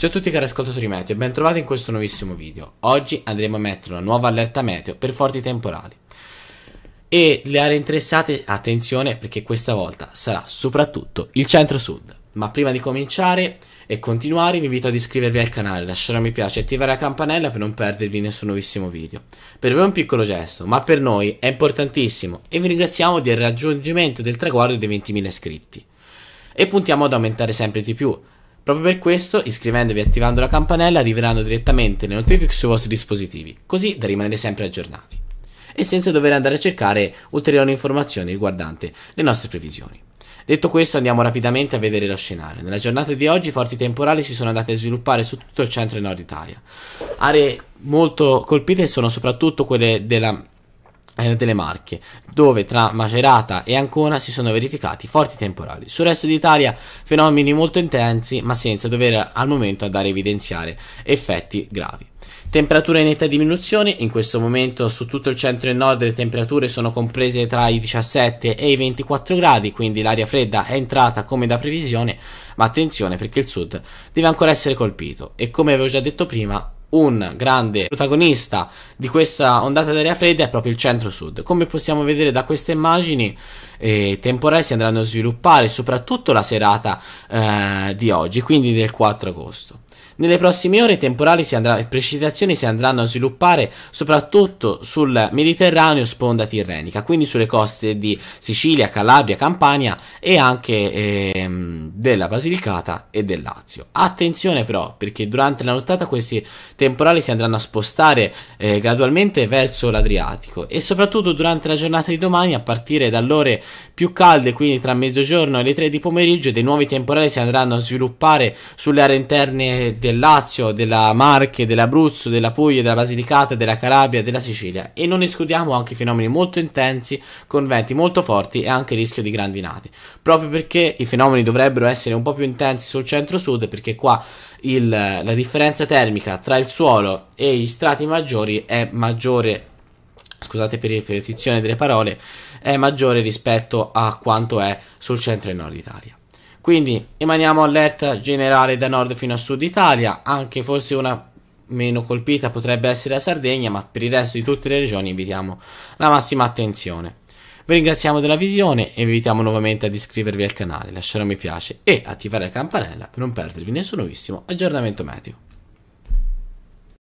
Ciao a tutti cari ascoltatori meteo e ben trovati in questo nuovissimo video. Oggi andremo a mettere una nuova allerta meteo per forti temporali. E le aree interessate, attenzione perché questa volta sarà soprattutto il centro-sud. Ma prima di cominciare e continuare vi invito ad iscrivervi al canale, lasciare un mi piace e attivare la campanella per non perdervi nessun nuovissimo video. Per voi è un piccolo gesto, ma per noi è importantissimo e vi ringraziamo del raggiungimento del traguardo dei 20.000 iscritti. E puntiamo ad aumentare sempre di più, Proprio per questo, iscrivendovi e attivando la campanella, arriveranno direttamente le notifiche sui vostri dispositivi, così da rimanere sempre aggiornati e senza dover andare a cercare ulteriori informazioni riguardanti le nostre previsioni. Detto questo andiamo rapidamente a vedere lo scenario. Nella giornata di oggi forti temporali si sono andate a sviluppare su tutto il centro e nord Italia. Aree molto colpite sono soprattutto quelle della delle Marche, dove tra Macerata e Ancona si sono verificati forti temporali. Sul resto d'Italia fenomeni molto intensi, ma senza dover al momento andare a evidenziare effetti gravi. Temperature in netta diminuzione, in questo momento su tutto il centro e nord le temperature sono comprese tra i 17 e i 24 gradi, quindi l'aria fredda è entrata come da previsione, ma attenzione perché il sud deve ancora essere colpito e come avevo già detto prima un grande protagonista di questa ondata d'aria fredda è proprio il centro-sud. Come possiamo vedere da queste immagini, eh, temporali si andranno a sviluppare soprattutto la serata eh, di oggi, quindi del 4 agosto. Nelle prossime ore temporali si andrà, precipitazioni si andranno a sviluppare soprattutto sul Mediterraneo sponda tirrenica, quindi sulle coste di Sicilia, Calabria, Campania e anche ehm, della Basilicata e del Lazio. Attenzione però perché durante la nottata questi temporali si andranno a spostare eh, gradualmente verso l'Adriatico e soprattutto durante la giornata di domani a partire dalle ore più calde, quindi tra mezzogiorno e le 3 di pomeriggio, dei nuovi temporali si andranno a sviluppare sulle aree interne del Lazio, della Marche, dell'Abruzzo, della Puglia, della Basilicata, della Calabria, della Sicilia e non escludiamo anche fenomeni molto intensi con venti molto forti e anche rischio di grandinate. Proprio perché i fenomeni dovrebbero essere un po' più intensi sul centro-sud perché qua il, la differenza termica tra il suolo e gli strati maggiori è maggiore scusate per ripetizione delle parole, è maggiore rispetto a quanto è sul centro e nord Italia. Quindi rimaniamo allerta generale da nord fino a sud Italia, anche forse una meno colpita potrebbe essere la Sardegna, ma per il resto di tutte le regioni invitiamo la massima attenzione. Vi ringraziamo della visione e vi invitiamo nuovamente ad iscrivervi al canale, lasciare un mi piace e attivare la campanella per non perdervi nessun nuovissimo aggiornamento meteo.